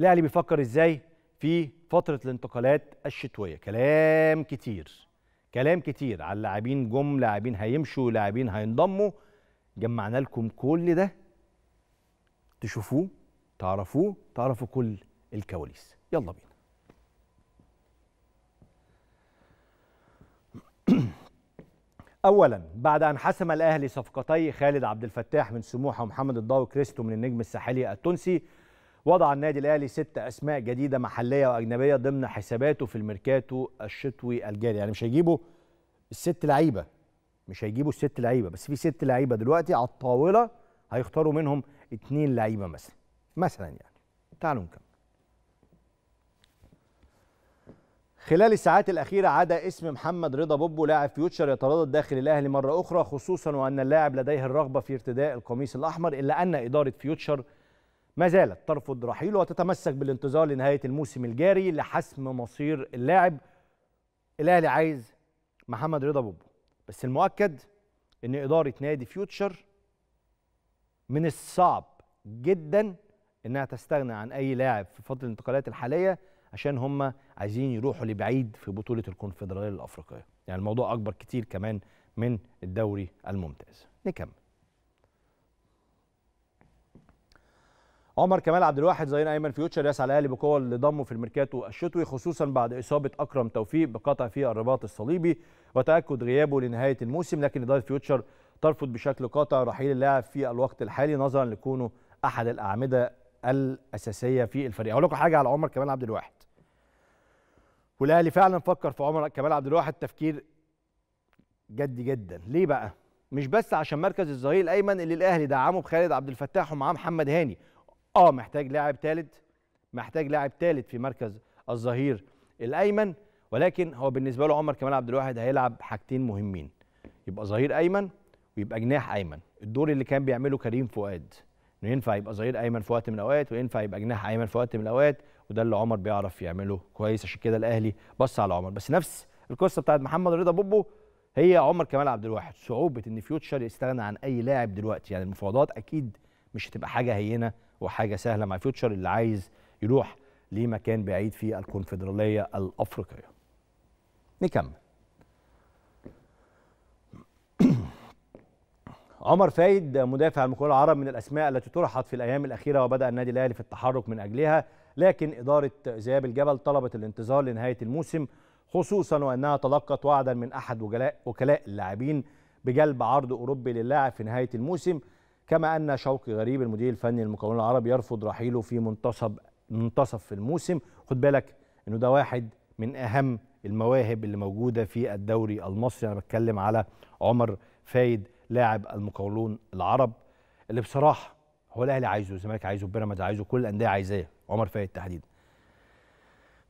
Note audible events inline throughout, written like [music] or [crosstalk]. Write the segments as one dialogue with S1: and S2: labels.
S1: الاهلي بيفكر ازاي في فتره الانتقالات الشتويه كلام كتير كلام كتير على لاعبين جم لاعبين هيمشوا لاعبين هينضموا جمعنا لكم كل ده تشوفوه تعرفوه تعرفوا كل الكواليس يلا بينا [clears throat] اولا بعد ان حسم الاهلي صفقتي خالد عبد الفتاح من سموحه ومحمد الضاوي كريستو من النجم الساحلي التونسي وضع النادي الاهلي ست اسماء جديده محليه واجنبيه ضمن حساباته في الميركاتو الشتوي الجاري يعني مش هيجيبوا الست لعيبه مش هيجيبوا الست لعيبه بس في ست لعيبه دلوقتي على الطاوله هيختاروا منهم اتنين لعيبه مثلا مثلا يعني تعالوا نكمل خلال الساعات الأخيرة عدا اسم محمد رضا بوبو لاعب فيوتشر يتردد داخل الأهلي مرة أخرى خصوصا وأن اللاعب لديه الرغبة في ارتداء القميص الأحمر إلا أن إدارة فيوتشر ما زالت ترفض رحيله وتتمسك بالانتظار لنهاية الموسم الجاري لحسم مصير اللاعب الأهلي عايز محمد رضا بوبو بس المؤكد ان إدارة نادي فيوتشر من الصعب جدا انها تستغنى عن اي لاعب في فترة الانتقالات الحالية عشان هم عايزين يروحوا لبعيد في بطولة الكونفدرالية الأفريقية يعني الموضوع أكبر كتير كمان من الدوري الممتاز نكمل عمر كمال عبد الواحد زين ايمن فيوتشر يسعى الاهلي بقوه لضمه في الميركاتو الشتوي خصوصا بعد اصابه اكرم توفيق بقطع في الرباط الصليبي وتاكد غيابه لنهايه الموسم لكن اداره فيوتشر ترفض بشكل قاطع رحيل اللاعب في الوقت الحالي نظرا لكونه احد الاعمده الاساسيه في الفريق اقول لكم حاجه على عمر كمال عبد الواحد والاهلي فعلا فكر في عمر كمال عبد الواحد تفكير جدي جدا ليه بقى مش بس عشان مركز الظهير الايمن اللي الاهلي دعمه بخالد عبد الفتاح ومعاه محمد هاني اه محتاج لاعب ثالث محتاج لاعب ثالث في مركز الظهير الايمن ولكن هو بالنسبه له عمر كمال عبد الواحد هيلعب حاجتين مهمين يبقى ظهير ايمن ويبقى جناح ايمن الدور اللي كان بيعمله كريم فؤاد انه ينفع يبقى ظهير ايمن في وقت من الاوقات وينفع يبقى جناح ايمن في وقت من الاوقات وده اللي عمر بيعرف يعمله كويس عشان كده الاهلي بص على عمر بس نفس القصه بتاعت محمد رضا بوبو هي عمر كمال عبد الواحد صعوبه ان فيوتشر يستغنى عن اي لاعب دلوقتي يعني المفاوضات اكيد مش هتبقى حاجه هينه وحاجه سهله مع فيوتشر اللي عايز يروح لمكان بعيد في الكونفدراليه الافريقيه. نكمل. [clears throat] عمر فايد مدافع المقاول العرب من الاسماء التي طرحت في الايام الاخيره وبدا النادي الاهلي في التحرك من اجلها لكن اداره ذئاب الجبل طلبت الانتظار لنهايه الموسم خصوصا وانها تلقت وعدا من احد وكلاء اللاعبين بجلب عرض اوروبي للاعب في نهايه الموسم كما أن شوقي غريب المدير الفني للمكون العربي يرفض رحيله في منتصف منتصف الموسم خد بالك انه ده واحد من اهم المواهب اللي موجوده في الدوري المصري انا بتكلم على عمر فايد لاعب المقاولون العرب اللي بصراحه هو الاهلي عايزه الزمالك عايزه بيراميدز عايزه كل الانديه عايزاه عمر فايد تحديدا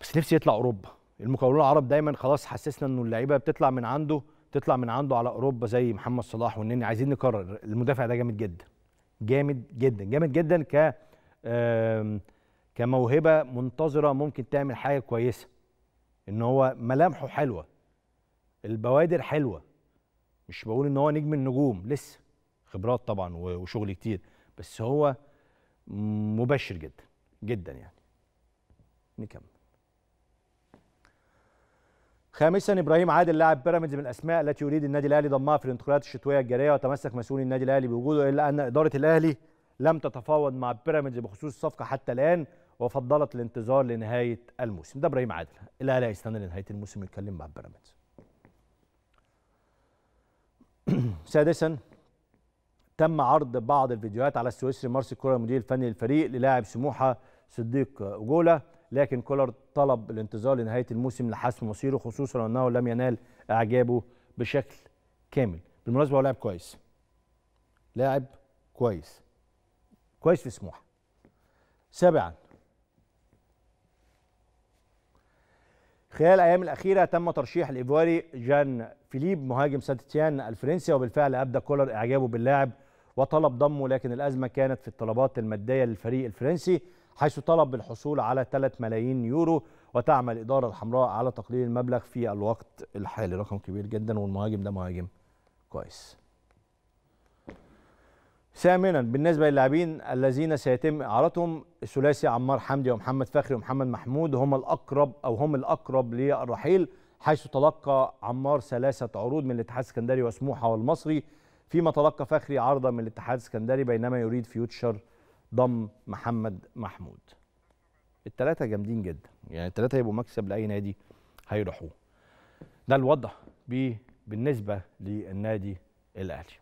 S1: بس نفسي يطلع اوروبا المقاولون العرب دايما خلاص حسسنا انه اللعيبه بتطلع من عنده تطلع من عنده على اوروبا زي محمد صلاح والنني عايزين نكرر المدافع ده جامد جدا جامد جدا جامد جدا ك كموهبه منتظره ممكن تعمل حاجه كويسه ان هو ملامحه حلوه البوادر حلوه مش بقول ان هو نجم النجوم لسه خبرات طبعا وشغل كتير بس هو مبشر جدا جدا يعني نكمل خامسا ابراهيم عادل لاعب بيراميدز من الاسماء التي يريد النادي الاهلي ضمها في الانتقالات الشتويه الجاريه وتمسك مسؤولي النادي الاهلي بوجوده الا ان اداره الاهلي لم تتفاوض مع بيراميدز بخصوص الصفقه حتى الان وفضلت الانتظار لنهايه الموسم ده ابراهيم عادل الاهلي هيستنى لنهايه الموسم يتكلم مع بيراميدز [clears throat] سادسا تم عرض بعض الفيديوهات على السويسري مارسي كوره المدير الفني للفريق للاعب سموحه صديق جوله لكن كولر طلب الانتظار لنهايه الموسم لحسم مصيره خصوصا انه لم ينال اعجابه بشكل كامل بالمناسبه هو لاعب كويس لاعب كويس كويس في سموحه سابعا خلال الايام الاخيره تم ترشيح الايفواري جان فيليب مهاجم ساتيتيان الفرنسي وبالفعل ابدى كولر اعجابه باللاعب وطلب ضمه لكن الازمه كانت في الطلبات الماديه للفريق الفرنسي حيث طلب بالحصول على 3 ملايين يورو وتعمل الإدارة الحمراء على تقليل المبلغ في الوقت الحالي رقم كبير جدا والمهاجم ده مهاجم كويس ثامنا بالنسبة للاعبين الذين سيتم إعارتهم الثلاثي عمار حمدي ومحمد فخري ومحمد محمود هم الأقرب أو هم الأقرب للرحيل حيث تلقى عمار ثلاثة عروض من الاتحاد السكندري وسموحة والمصري فيما تلقى فخري عرضا من الاتحاد السكندري بينما يريد فيوتشر ضم محمد محمود الثلاثه جامدين جدا يعني الثلاثه يبقوا مكسب لاي نادي هيروحوه ده الوضع بالنسبه للنادي الاهلي